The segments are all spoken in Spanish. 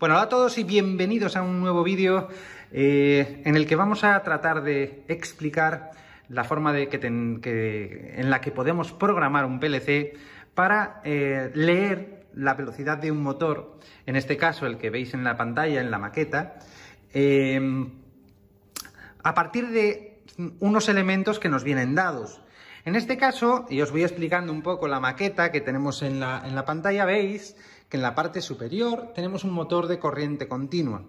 Bueno, hola a todos y bienvenidos a un nuevo vídeo eh, en el que vamos a tratar de explicar la forma de que en la que podemos programar un PLC para eh, leer la velocidad de un motor, en este caso el que veis en la pantalla, en la maqueta, eh, a partir de unos elementos que nos vienen dados. En este caso, y os voy explicando un poco la maqueta que tenemos en la, pantalla, veis que en la parte superior tenemos un motor de corriente continua.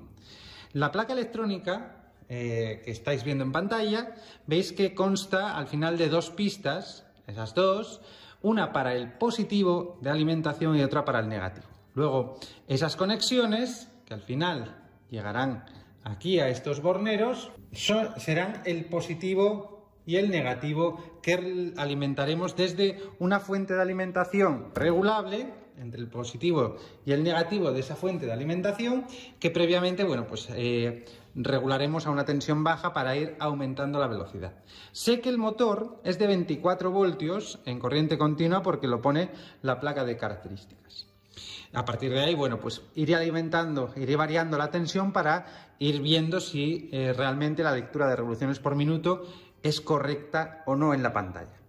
La placa electrónica eh, que estáis viendo en pantalla, veis que consta al final de dos pistas, esas dos, una para el positivo de alimentación y otra para el negativo. Luego, esas conexiones, que al final llegarán aquí a estos borneros, serán el positivo y el negativo que alimentaremos desde una fuente de alimentación regulable, entre el positivo y el negativo de esa fuente de alimentación que previamente, bueno, pues eh, regularemos a una tensión baja para ir aumentando la velocidad. Sé que el motor es de 24 voltios en corriente continua porque lo pone la placa de características. A partir de ahí, bueno, pues iré alimentando, iré variando la tensión para ir viendo si eh, realmente la lectura de revoluciones por minuto es correcta o no en la pantalla.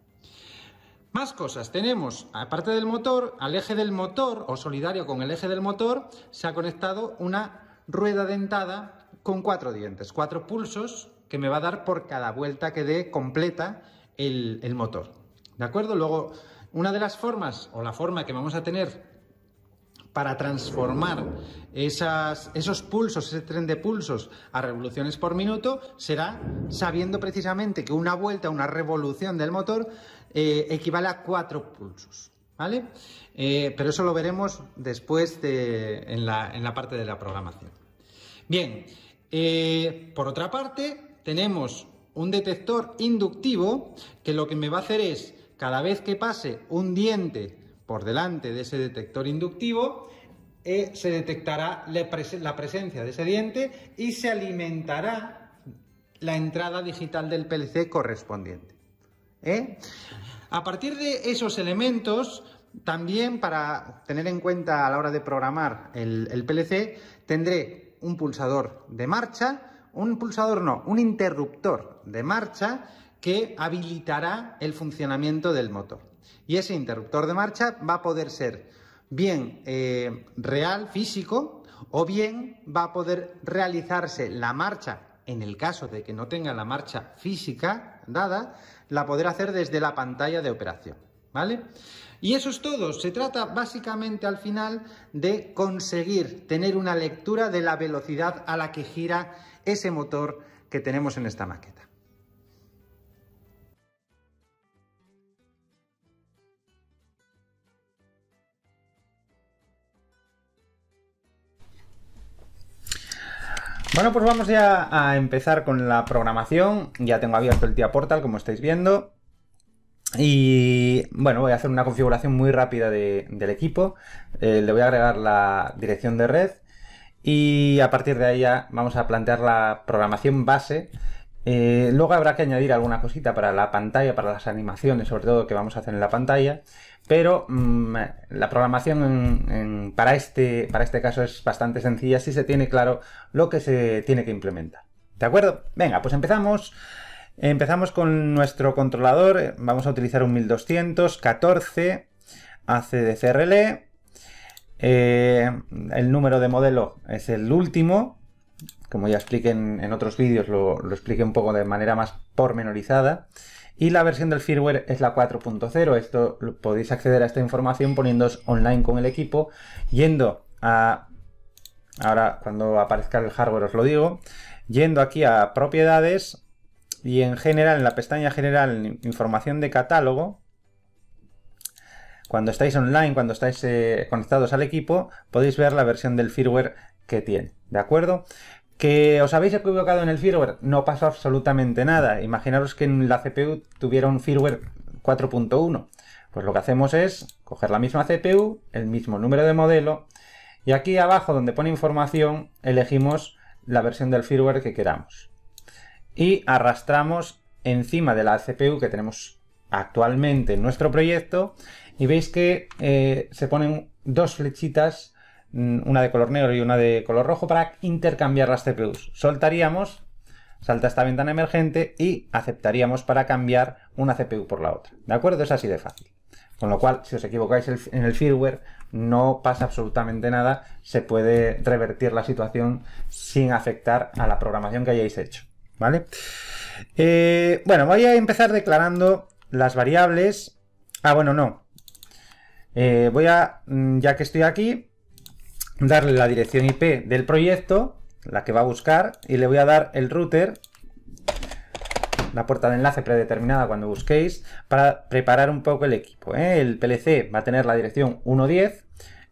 Más cosas, tenemos, aparte del motor, al eje del motor o solidario con el eje del motor, se ha conectado una rueda dentada con cuatro dientes, cuatro pulsos que me va a dar por cada vuelta que dé completa el, el motor. ¿De acuerdo? Luego, una de las formas o la forma que vamos a tener para transformar esos pulsos, ese tren de pulsos a revoluciones por minuto, será sabiendo precisamente que una vuelta, una revolución del motor eh, equivale a cuatro pulsos. ¿Vale? Eh, pero eso lo veremos después en, la, parte de la programación. Bien, eh, por otra parte, tenemos un detector inductivo que lo que me va a hacer es, cada vez que pase un diente por delante de ese detector inductivo, eh, se detectará la, presencia de ese diente y se alimentará la entrada digital del PLC correspondiente. ¿eh? A partir de esos elementos, también para tener en cuenta a la hora de programar el, el PLC, tendré un pulsador de marcha, un pulsador no, un interruptor de marcha que habilitará el funcionamiento del motor. Y ese interruptor de marcha va a poder ser bien eh, real, físico, o bien va a poder realizarse la marcha en el caso de que no tenga la marcha física dada, la podrá hacer desde la pantalla de operación. ¿Vale? Y eso es todo. Se trata básicamente al final de conseguir tener una lectura de la velocidad a la que gira ese motor que tenemos en esta máquina. Bueno, pues vamos ya a empezar con la programación. Ya tengo abierto el TIA Portal, como estáis viendo. Y bueno, voy a hacer una configuración muy rápida del equipo. Eh, le voy a agregar la dirección de red y a partir de ahí ya vamos a plantear la programación base eh, luego habrá que añadir alguna cosita para la pantalla, para las animaciones, sobre todo que vamos a hacer en la pantalla. Pero mm, la programación para, este, para este caso es bastante sencilla si se tiene claro lo que se tiene que implementar. ¿De acuerdo? Venga, pues empezamos. Empezamos con nuestro controlador. Vamos a utilizar un 1214 ACDCRL. Eh, el número de modelo es el último, como ya expliqué en, otros vídeos, lo, expliqué un poco de manera más pormenorizada. Y la versión del firmware es la 4.0. Esto podéis acceder a esta información poniéndoos online con el equipo, yendo a. Ahora, cuando aparezca el hardware, os lo digo. Yendo aquí a propiedades y en general, en la pestaña general, información de catálogo. Cuando estáis online, cuando estáis eh, conectados al equipo, podéis ver la versión del firmware que tiene, ¿de acuerdo? Que os habéis equivocado en el firmware, no pasa absolutamente nada. Imaginaros que en la CPU tuviera un firmware 4.1. Pues lo que hacemos es coger la misma CPU, el mismo número de modelo, y aquí abajo donde pone información elegimos la versión del firmware que queramos. Y arrastramos encima de la CPU que tenemos actualmente en nuestro proyecto y veis que eh, se ponen dos flechitas Mm, una de color negro y una de color rojo para intercambiar las CPUs. Soltaríamos, salta esta ventana emergente y aceptaríamos para cambiar una CPU por la otra. ¿De acuerdo? Es así de fácil. Con lo cual, si os equivocáis en el firmware, no pasa absolutamente nada, se puede revertir la situación sin afectar a la programación que hayáis hecho. ¿Vale? Eh, bueno, voy a empezar declarando las variables. Ah, bueno, no. Eh, voy a, mm, ya que estoy aquí, darle la dirección IP del proyecto, la que va a buscar, y le voy a dar el router, la puerta de enlace predeterminada cuando busquéis, para preparar un poco el equipo. ¿eh? El PLC va a tener la dirección 110,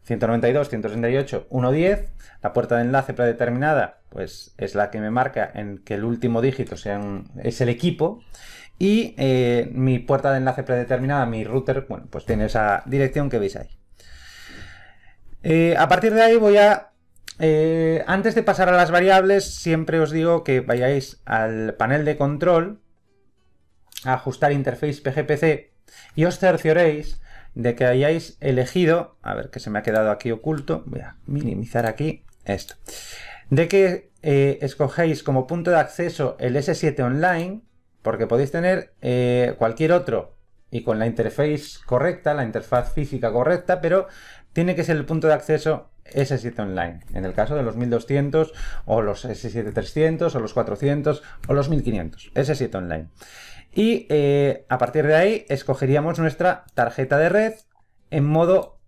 192, 168, 110. La puerta de enlace predeterminada, pues es la que me marca en que el último dígito sea es el equipo. Y eh, mi puerta de enlace predeterminada, mi router, bueno, pues tiene esa dirección que veis ahí. Eh, a partir de ahí voy a... Eh, antes de pasar a las variables, siempre os digo que vayáis al panel de control, a ajustar interface PGPC, y os cercioréis de que hayáis elegido, a ver que se me ha quedado aquí oculto, voy a minimizar aquí esto, de que eh, escogéis como punto de acceso el S7 Online, porque podéis tener cualquier otro y con la interface correcta, la interfaz física correcta, pero tiene que ser el punto de acceso S7 Online, en el caso de los 1200 o los S7 o los 400 o los 1500, S7 Online. Y eh, a partir de ahí escogeríamos nuestra tarjeta de red en modo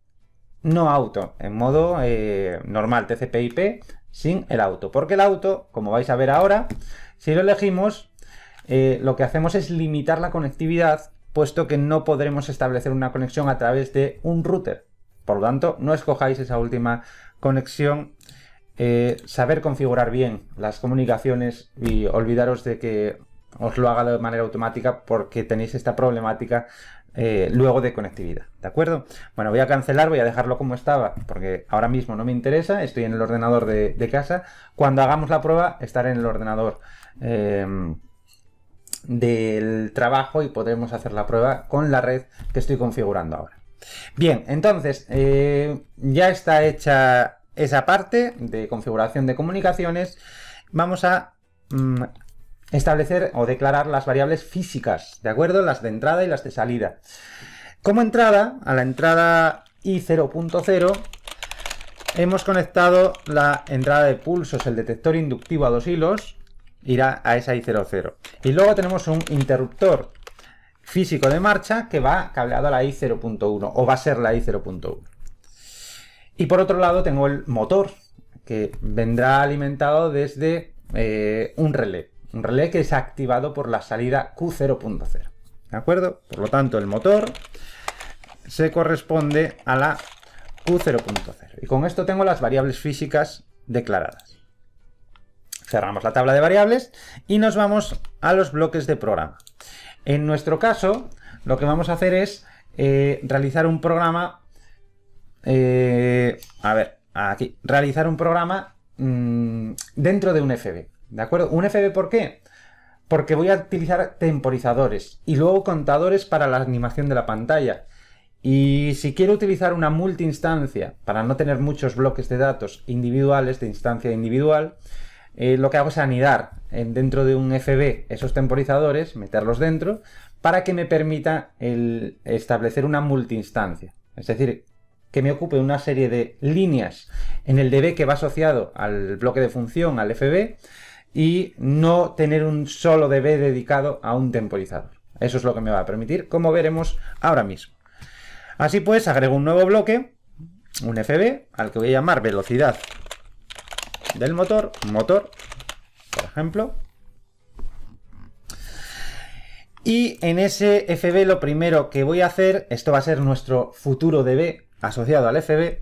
no auto, en modo eh, normal TCP/IP sin el auto, porque el auto, como vais a ver ahora, si lo elegimos, eh, lo que hacemos es limitar la conectividad, puesto que no podremos establecer una conexión a través de un router. Por lo tanto, no escojáis esa última conexión. Eh, saber configurar bien las comunicaciones y olvidaros de que os lo haga de manera automática porque tenéis esta problemática eh, luego de conectividad, ¿de acuerdo? Bueno, voy a cancelar, voy a dejarlo como estaba porque ahora mismo no me interesa, estoy en el ordenador de, casa. Cuando hagamos la prueba estaré en el ordenador eh, del trabajo y podremos hacer la prueba con la red que estoy configurando ahora. Bien, entonces, eh, ya está hecha esa parte de configuración de comunicaciones. Vamos a mm, establecer o declarar las variables físicas, ¿de acuerdo? Las de entrada y las de salida. Como entrada, a la entrada I0.0 hemos conectado la entrada de pulsos, el detector inductivo a dos hilos, irá a esa I00. Y luego tenemos un interruptor físico de marcha que va cableado a la i0.1 o va a ser la i0.1. Y por otro lado tengo el motor que vendrá alimentado desde eh, un relé, un relé que es activado por la salida Q0.0. ¿De acuerdo? Por lo tanto, el motor se corresponde a la Q0.0. Y con esto tengo las variables físicas declaradas. Cerramos la tabla de variables y nos vamos a los bloques de programa. En nuestro caso, lo que vamos a hacer es eh, realizar un programa... Eh, a ver, aquí. Realizar un programa mm, dentro de un FB. ¿De acuerdo? ¿Un FB por qué? Porque voy a utilizar temporizadores y luego contadores para la animación de la pantalla. Y si quiero utilizar una multi instancia, para no tener muchos bloques de datos individuales, de instancia individual, eh, lo que hago es anidar eh, dentro de un FB esos temporizadores, meterlos dentro, para que me permita establecer una multiinstancia. Es decir, que me ocupe una serie de líneas en el DB que va asociado al bloque de función, al FB, y no tener un solo DB dedicado a un temporizador. Eso es lo que me va a permitir, como veremos ahora mismo. Así pues, agrego un nuevo bloque, un FB, al que voy a llamar velocidad del motor, motor, por ejemplo. Y en ese FB lo primero que voy a hacer, esto va a ser nuestro futuro DB asociado al FB,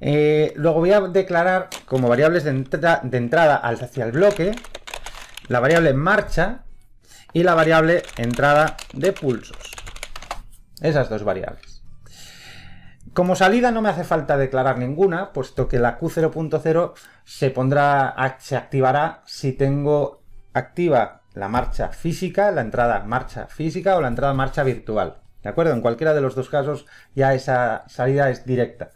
eh, luego voy a declarar como variables de, de entrada hacia el bloque, la variable marcha y la variable entrada de pulsos. Esas dos variables. Como salida no me hace falta declarar ninguna, puesto que la Q0.0 se pondrá, se activará si tengo activa la marcha física, la entrada marcha física o la entrada marcha virtual. ¿De acuerdo? En cualquiera de los dos casos ya esa salida es directa,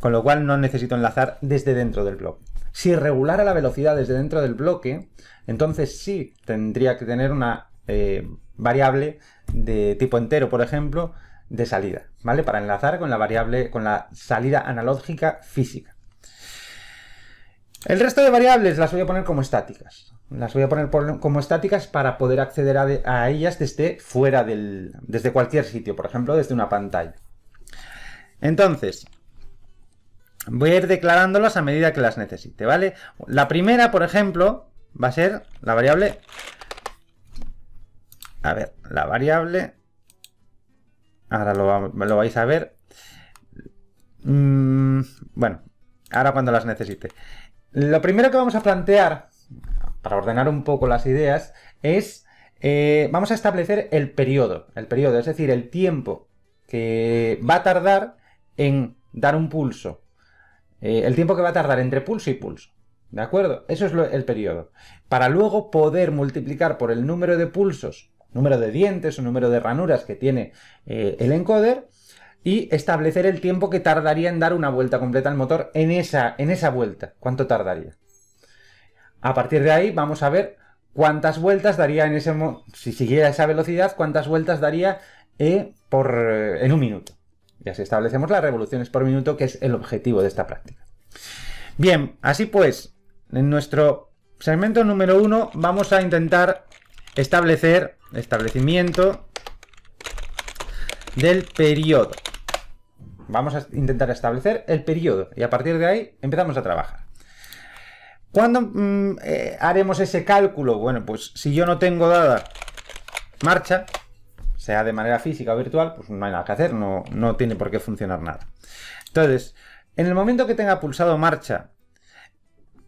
con lo cual no necesito enlazar desde dentro del bloque. Si regulara la velocidad desde dentro del bloque, entonces sí tendría que tener una eh, variable de tipo entero, por ejemplo, de salida, ¿vale? Para enlazar con la variable, con la salida analógica física. El resto de variables las voy a poner como estáticas. Las voy a poner como estáticas para poder acceder a, a ellas desde fuera del. desde cualquier sitio, por ejemplo, desde una pantalla. Entonces, voy a ir declarándolas a medida que las necesite, ¿vale? La primera, por ejemplo, va a ser la variable. A ver, la variable Ahora lo, vais a ver. Mm, bueno, ahora cuando las necesite. Lo primero que vamos a plantear, para ordenar un poco las ideas, es... Eh, vamos a establecer el periodo, el periodo, es decir, el tiempo que va a tardar en dar un pulso. Eh, el tiempo que va a tardar entre pulso y pulso. ¿De acuerdo? Eso es el periodo. Para luego poder multiplicar por el número de pulsos número de dientes o número de ranuras que tiene eh, el encoder y establecer el tiempo que tardaría en dar una vuelta completa al motor en esa, en esa vuelta, cuánto tardaría. A partir de ahí vamos a ver cuántas vueltas daría en ese si siguiera esa velocidad, cuántas vueltas daría eh, por, eh, en un minuto. Y así establecemos las revoluciones por minuto, que es el objetivo de esta práctica. Bien, así pues, en nuestro segmento número uno vamos a intentar establecer establecimiento del periodo. Vamos a intentar establecer el periodo y a partir de ahí empezamos a trabajar. ¿Cuándo mm, eh, haremos ese cálculo? Bueno, pues si yo no tengo dada marcha, sea de manera física o virtual, pues no hay nada que hacer, no, no tiene por qué funcionar nada. Entonces, en el momento que tenga pulsado marcha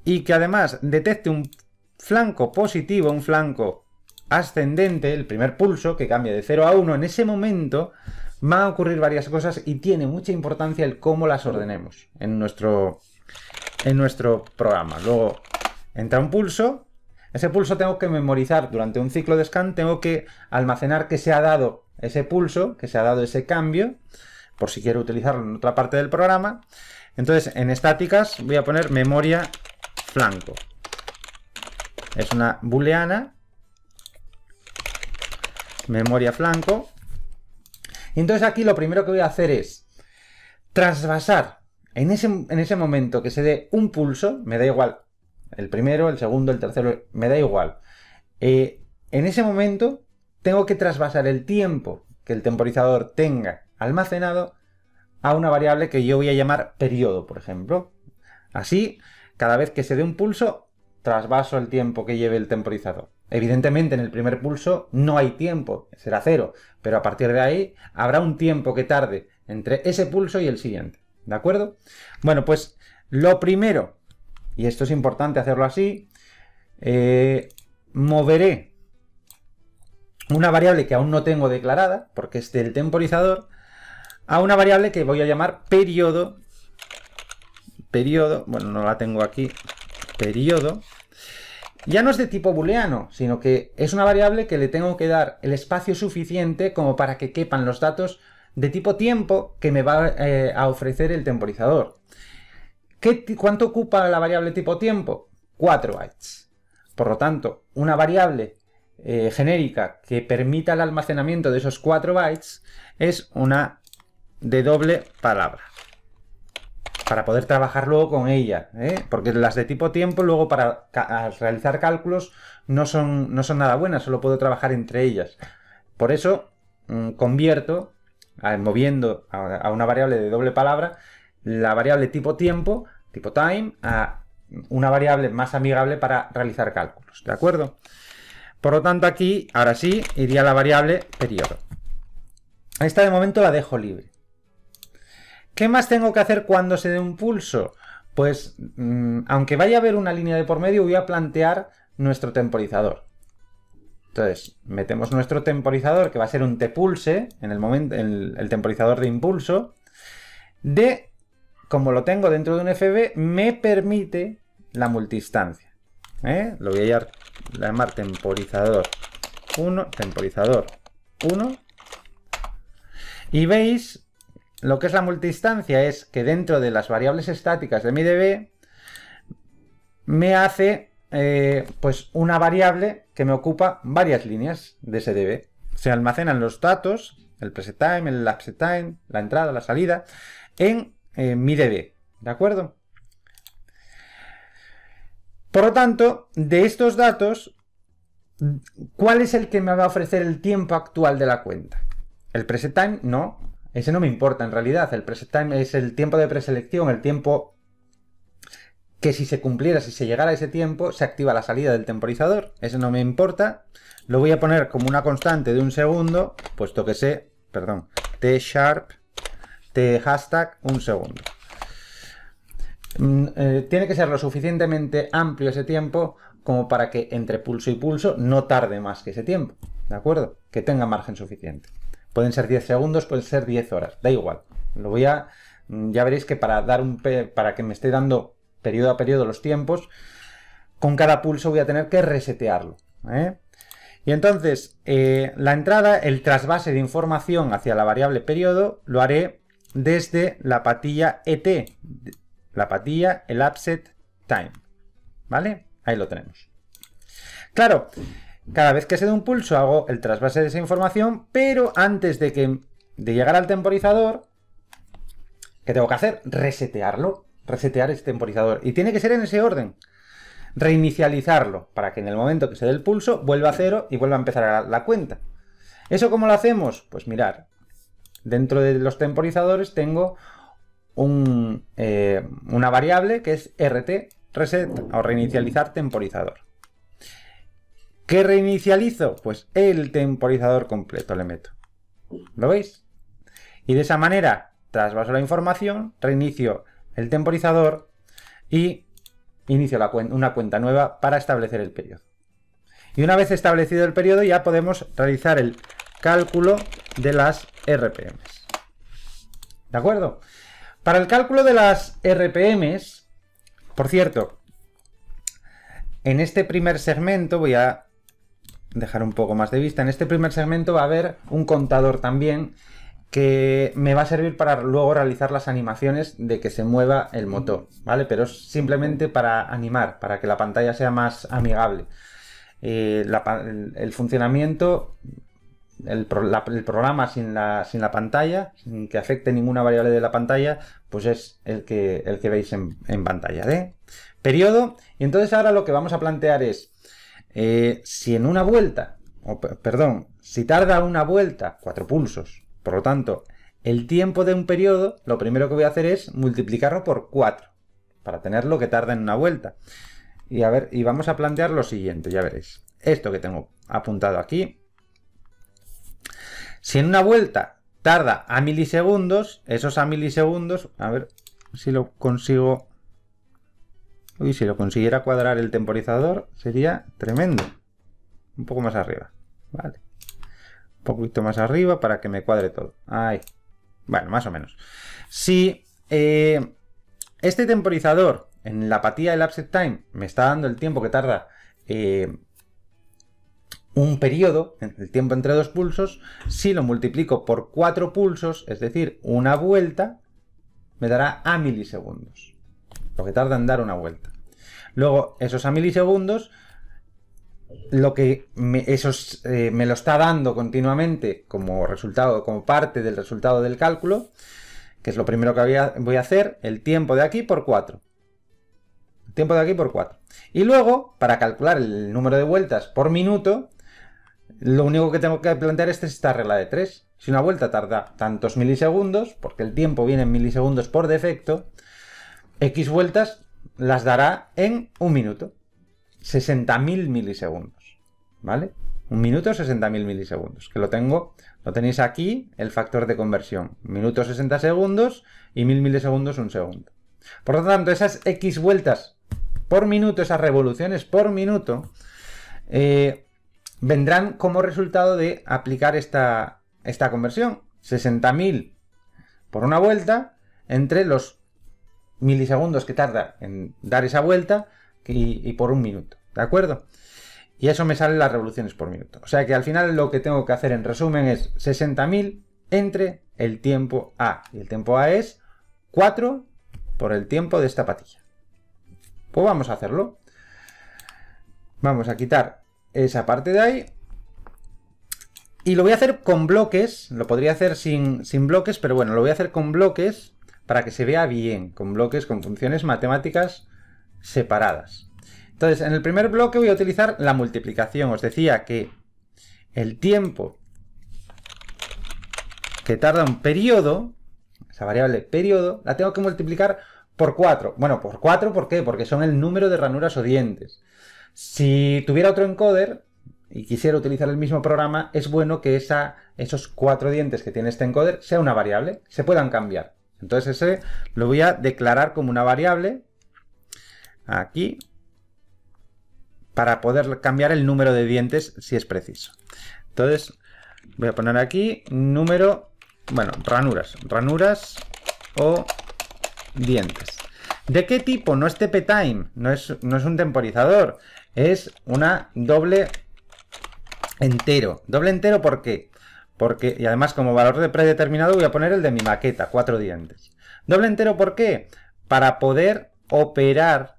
y que además detecte un flanco positivo, un flanco ascendente, el primer pulso que cambia de 0 a 1, en ese momento van a ocurrir varias cosas y tiene mucha importancia el cómo las ordenemos en nuestro, en nuestro programa. Luego entra un pulso, ese pulso tengo que memorizar durante un ciclo de scan, tengo que almacenar que se ha dado ese pulso, que se ha dado ese cambio, por si quiero utilizarlo en otra parte del programa. Entonces, en estáticas voy a poner memoria flanco. Es una booleana memoria flanco. Entonces aquí lo primero que voy a hacer es trasvasar en ese, en ese momento que se dé un pulso, me da igual el primero, el segundo, el tercero, me da igual. Eh, en ese momento tengo que trasvasar el tiempo que el temporizador tenga almacenado a una variable que yo voy a llamar periodo, por ejemplo. Así, cada vez que se dé un pulso, trasvaso el tiempo que lleve el temporizador. Evidentemente, en el primer pulso no hay tiempo, será cero, pero a partir de ahí habrá un tiempo que tarde entre ese pulso y el siguiente. ¿De acuerdo? Bueno, pues lo primero, y esto es importante hacerlo así, eh, moveré una variable que aún no tengo declarada, porque es del temporizador, a una variable que voy a llamar periodo, periodo, bueno, no la tengo aquí, periodo, ya no es de tipo booleano, sino que es una variable que le tengo que dar el espacio suficiente como para que quepan los datos de tipo tiempo que me va eh, a ofrecer el temporizador. ¿Qué, ¿Cuánto ocupa la variable tipo tiempo? 4 bytes. Por lo tanto, una variable eh, genérica que permita el almacenamiento de esos 4 bytes es una de doble palabra para poder trabajar luego con ella, ¿eh? porque las de tipo tiempo luego para realizar cálculos no son, no son nada buenas, solo puedo trabajar entre ellas. Por eso mm, convierto, moviendo a, una variable de doble palabra, la variable tipo tiempo, tipo time, a una variable más amigable para realizar cálculos, ¿de acuerdo? Por lo tanto aquí, ahora sí, iría la variable periodo. Esta de momento la dejo libre. ¿Qué más tengo que hacer cuando se dé un pulso? Pues, mm, aunque vaya a haber una línea de por medio, voy a plantear nuestro temporizador. Entonces, metemos nuestro temporizador, que va a ser un T-pulse, en el momento, el temporizador de impulso, de, como lo tengo dentro de un FB, me permite la multistancia. ¿eh? Lo voy a llamar temporizador 1, temporizador 1. Y veis lo que es la multiinstancia es que dentro de las variables estáticas de mi DB me hace eh, pues una variable que me ocupa varias líneas de ese DB. Se almacenan los datos, el preset time, el lapse time, la entrada, la salida, en eh, mi DB. ¿De acuerdo? Por lo tanto, de estos datos, ¿cuál es el que me va a ofrecer el tiempo actual de la cuenta? ¿El preset time? No, ese no me importa en realidad. El preset time es el tiempo de preselección, el tiempo que si se cumpliera, si se llegara a ese tiempo, se activa la salida del temporizador. Ese no me importa. Lo voy a poner como una constante de un segundo, puesto que sé, perdón, T sharp, T hashtag, un segundo. Mm, eh, tiene que ser lo suficientemente amplio ese tiempo como para que entre pulso y pulso no tarde más que ese tiempo, ¿de acuerdo? Que tenga margen suficiente. Pueden ser 10 segundos, pueden ser 10 horas, da igual. Lo voy a. Mm, ya veréis que para dar un para que me esté dando periodo a periodo los tiempos, con cada pulso voy a tener que resetearlo. ¿eh? Y entonces, eh, la entrada, el trasvase de información hacia la variable periodo, lo haré desde la patilla ET, la patilla el upset time. ¿Vale? Ahí lo tenemos. Claro, cada vez que se dé un pulso hago el trasvase de esa información, pero antes de, que, de llegar al temporizador, ¿qué tengo que hacer? Resetearlo, resetear ese temporizador. Y tiene que ser en ese orden. Reinicializarlo, para que en el momento que se dé el pulso vuelva a cero y vuelva a empezar la cuenta. ¿Eso cómo lo hacemos? Pues mirar, dentro de los temporizadores tengo eh, una variable que es rt, reset o reinicializar temporizador. ¿Qué reinicializo? Pues el temporizador completo le meto. ¿Lo veis? Y de esa manera trasvaso la información, reinicio el temporizador y inicio una cuenta nueva para establecer el periodo. Y una vez establecido el periodo ya podemos realizar el cálculo de las RPMs. ¿De acuerdo? Para el cálculo de las RPMs, por cierto, en este primer segmento voy a dejar un poco más de vista. En este primer segmento va a haber un contador también que me va a servir para luego realizar las animaciones de que se mueva el motor, ¿vale? Pero es simplemente para animar, para que la pantalla sea más amigable. Eh, el, funcionamiento, el, programa sin la, sin la, pantalla, sin que afecte ninguna variable de la pantalla, pues es el que, el que veis en, pantalla de ¿eh? periodo. Y entonces ahora lo que vamos a plantear es eh, si en una vuelta, perdón, si tarda una vuelta, cuatro pulsos, por lo tanto, el tiempo de un periodo, lo primero que voy a hacer es multiplicarlo por cuatro para tener lo que tarda en una vuelta. Y, a ver, y vamos a plantear lo siguiente, ya veréis. Esto que tengo apuntado aquí. Si en una vuelta tarda a milisegundos, esos a milisegundos, a ver si lo consigo y si lo consiguiera cuadrar el temporizador, sería tremendo. Un poco más arriba. Vale. Un poquito más arriba para que me cuadre todo. Ahí. Bueno, más o menos. Si eh, este temporizador en la apatía del upset time me está dando el tiempo que tarda eh, un periodo, el tiempo entre dos pulsos, si lo multiplico por cuatro pulsos, es decir, una vuelta, me dará a milisegundos lo que tarda en dar una vuelta. Luego, esos a milisegundos, lo que me, eh, me lo está dando continuamente como resultado, como parte del resultado del cálculo, que es lo primero que voy a, hacer, el tiempo de aquí por 4. tiempo de aquí por 4. Y luego, para calcular el número de vueltas por minuto, lo único que tengo que plantear es esta regla de 3. Si una vuelta tarda tantos milisegundos, porque el tiempo viene en milisegundos por defecto, X vueltas las dará en un minuto. 60.000 milisegundos. ¿Vale? Un minuto, 60.000 milisegundos. Que lo tengo, lo tenéis aquí, el factor de conversión. minuto, 60 segundos y mil milisegundos, un segundo. Por lo tanto, esas X vueltas por minuto, esas revoluciones por minuto, eh, vendrán como resultado de aplicar esta, esta conversión. 60.000 por una vuelta entre los milisegundos que tarda en dar esa vuelta y, por un minuto, ¿de acuerdo? Y eso me salen las revoluciones por minuto. O sea que al final lo que tengo que hacer en resumen es 60.000 entre el tiempo A. Y el tiempo A es 4 por el tiempo de esta patilla. Pues vamos a hacerlo. Vamos a quitar esa parte de ahí. Y lo voy a hacer con bloques. Lo podría hacer sin, sin bloques, pero bueno, lo voy a hacer con bloques para que se vea bien, con bloques, con funciones matemáticas separadas. Entonces, en el primer bloque voy a utilizar la multiplicación. Os decía que el tiempo que tarda un periodo, esa variable periodo, la tengo que multiplicar por 4. Bueno, por 4, ¿por qué? Porque son el número de ranuras o dientes. Si tuviera otro encoder y quisiera utilizar el mismo programa, es bueno que esa, esos cuatro dientes que tiene este encoder sea una variable, se puedan cambiar. Entonces ese lo voy a declarar como una variable aquí para poder cambiar el número de dientes si es preciso. Entonces voy a poner aquí número, bueno, ranuras, ranuras o dientes. ¿De qué tipo? No es TPTIME no es, no es un temporizador, es una doble entero. Doble entero, ¿por qué? Porque, y además como valor de predeterminado voy a poner el de mi maqueta, cuatro dientes. Doble entero, ¿por qué? Para poder operar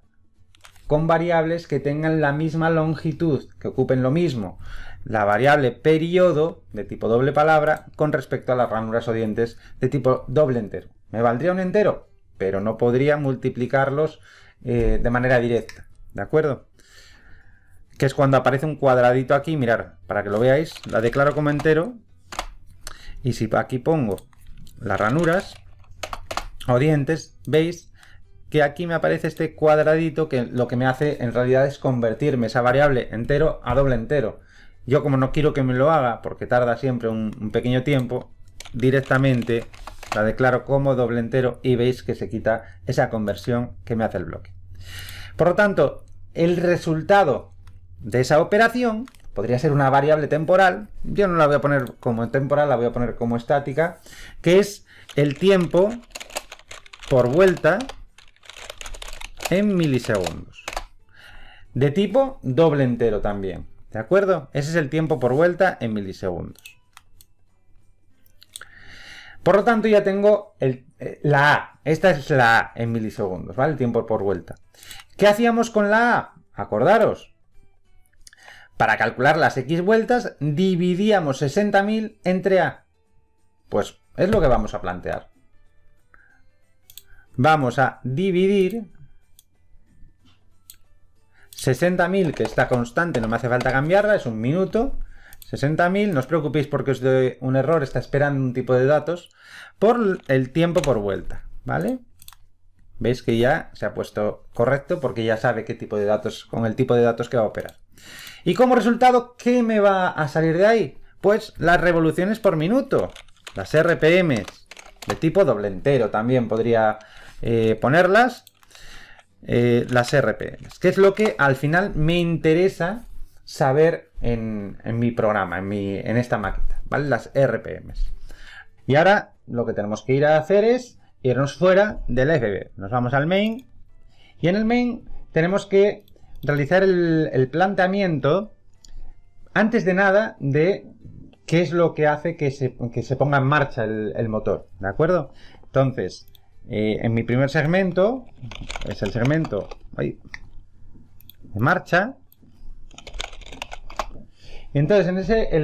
con variables que tengan la misma longitud, que ocupen lo mismo. La variable periodo, de tipo doble palabra, con respecto a las ranuras o dientes de tipo doble entero. Me valdría un entero, pero no podría multiplicarlos eh, de manera directa. ¿De acuerdo? Que es cuando aparece un cuadradito aquí, mirar, para que lo veáis, la declaro como entero, y si aquí pongo las ranuras o dientes, veis que aquí me aparece este cuadradito que lo que me hace en realidad es convertirme esa variable entero a doble entero. Yo como no quiero que me lo haga, porque tarda siempre un, pequeño tiempo, directamente la declaro como doble entero y veis que se quita esa conversión que me hace el bloque. Por lo tanto, el resultado de esa operación podría ser una variable temporal, yo no la voy a poner como temporal, la voy a poner como estática, que es el tiempo por vuelta en milisegundos. De tipo doble entero también, ¿de acuerdo? Ese es el tiempo por vuelta en milisegundos. Por lo tanto, ya tengo eh, la A. Esta es la A en milisegundos, ¿vale? El tiempo por vuelta. ¿Qué hacíamos con la A? Acordaros, para calcular las x vueltas, dividíamos 60.000 entre a. Pues es lo que vamos a plantear. Vamos a dividir 60.000, que está constante, no me hace falta cambiarla, es un minuto. 60.000, no os preocupéis porque os doy un error, está esperando un tipo de datos, por el tiempo por vuelta, ¿vale? Veis que ya se ha puesto correcto porque ya sabe qué tipo de datos, con el tipo de datos que va a operar. Y como resultado, ¿qué me va a salir de ahí? Pues las revoluciones por minuto, las RPMs, de tipo doble entero también podría eh, ponerlas, eh, las RPMs, que es lo que al final me interesa saber en, mi programa, en, mi, en esta máquina. ¿vale? Las RPMs. Y ahora lo que tenemos que ir a hacer es irnos fuera del FB. Nos vamos al main y en el main tenemos que realizar el, planteamiento, antes de nada, de qué es lo que hace que se, ponga en marcha el, motor, ¿de acuerdo? Entonces, eh, en mi primer segmento, es el segmento de marcha, entonces en ese,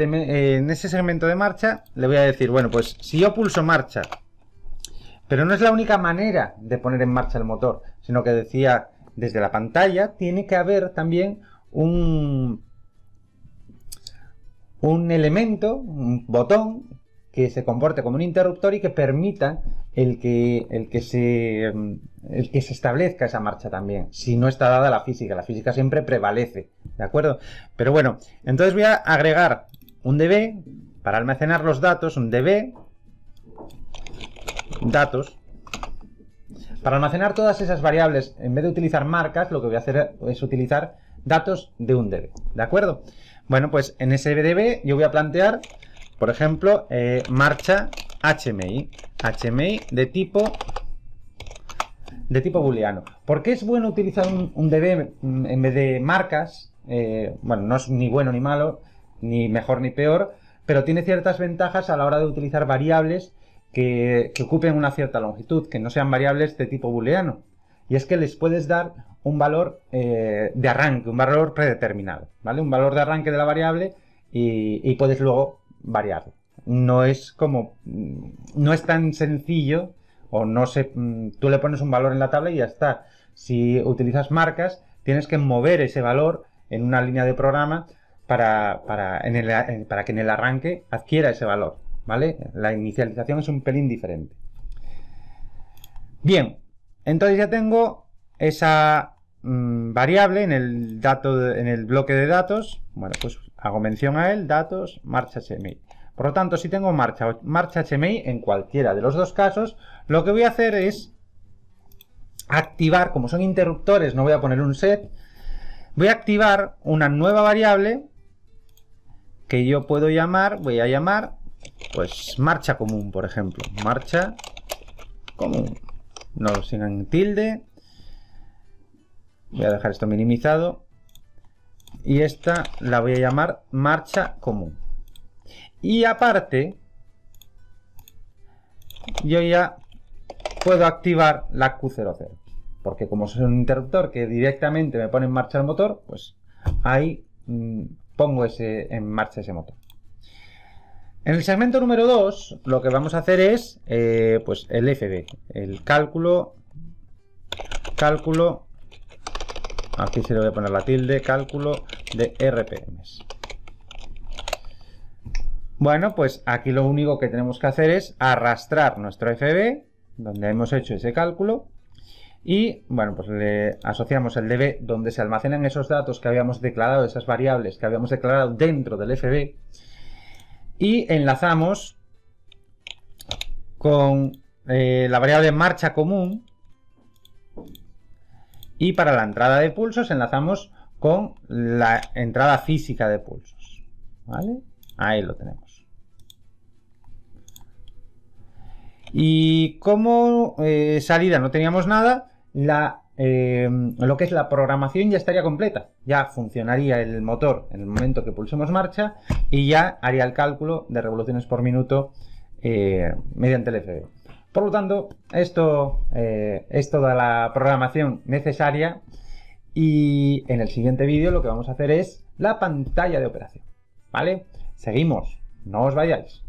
en ese segmento de marcha le voy a decir, bueno, pues si yo pulso marcha, pero no es la única manera de poner en marcha el motor, sino que decía desde la pantalla, tiene que haber también un, un elemento, un botón que se comporte como un interruptor y que permita el que, el que, se, el que se establezca esa marcha también, si no está dada la física. La física siempre prevalece, ¿de acuerdo? Pero bueno, entonces voy a agregar un DB para almacenar los datos, un DB, datos, para almacenar todas esas variables, en vez de utilizar marcas, lo que voy a hacer es utilizar datos de un DB. ¿De acuerdo? Bueno, pues en ese DB yo voy a plantear, por ejemplo, eh, marcha HMI. HMI de tipo de tipo booleano. ¿Por qué es bueno utilizar un, DB en vez de marcas? Eh, bueno, no es ni bueno ni malo, ni mejor ni peor, pero tiene ciertas ventajas a la hora de utilizar variables que, ocupen una cierta longitud, que no sean variables de tipo booleano. Y es que les puedes dar un valor eh, de arranque, un valor predeterminado, ¿vale? Un valor de arranque de la variable y, puedes luego variarlo. No es como, mm, no es tan sencillo o no sé, mm, tú le pones un valor en la tabla y ya está. Si utilizas marcas, tienes que mover ese valor en una línea de programa para, para que en el arranque adquiera ese valor. ¿vale? La inicialización es un pelín diferente. Bien, entonces ya tengo esa mm, variable en el, dato en el bloque de datos. Bueno, pues hago mención a él, datos, marcha HMI. Por lo tanto, si tengo marcha, marcha HMI en cualquiera de los dos casos, lo que voy a hacer es activar, como son interruptores, no voy a poner un set, voy a activar una nueva variable que yo puedo llamar, voy a llamar pues marcha común, por ejemplo. Marcha común. No lo sigan tilde. Voy a dejar esto minimizado. Y esta la voy a llamar marcha común. Y aparte, yo ya puedo activar la Q00. Porque como es un interruptor que directamente me pone en marcha el motor, pues ahí mm, pongo ese, en marcha ese motor. En el segmento número 2, lo que vamos a hacer es eh, pues el FB, el cálculo, cálculo, aquí se le voy a poner la tilde, cálculo de RPMs. Bueno, pues aquí lo único que tenemos que hacer es arrastrar nuestro FB, donde hemos hecho ese cálculo, y bueno, pues le asociamos el DB donde se almacenan esos datos que habíamos declarado, esas variables que habíamos declarado dentro del FB, y enlazamos con eh, la variable marcha común y para la entrada de pulsos enlazamos con la entrada física de pulsos. ¿Vale? Ahí lo tenemos. Y como eh, salida no teníamos nada, la eh, lo que es la programación ya estaría completa. Ya funcionaría el motor en el momento que pulsemos marcha y ya haría el cálculo de revoluciones por minuto eh, mediante el FB. Por lo tanto, esto eh, es toda la programación necesaria y en el siguiente vídeo lo que vamos a hacer es la pantalla de operación. ¿Vale? Seguimos, no os vayáis.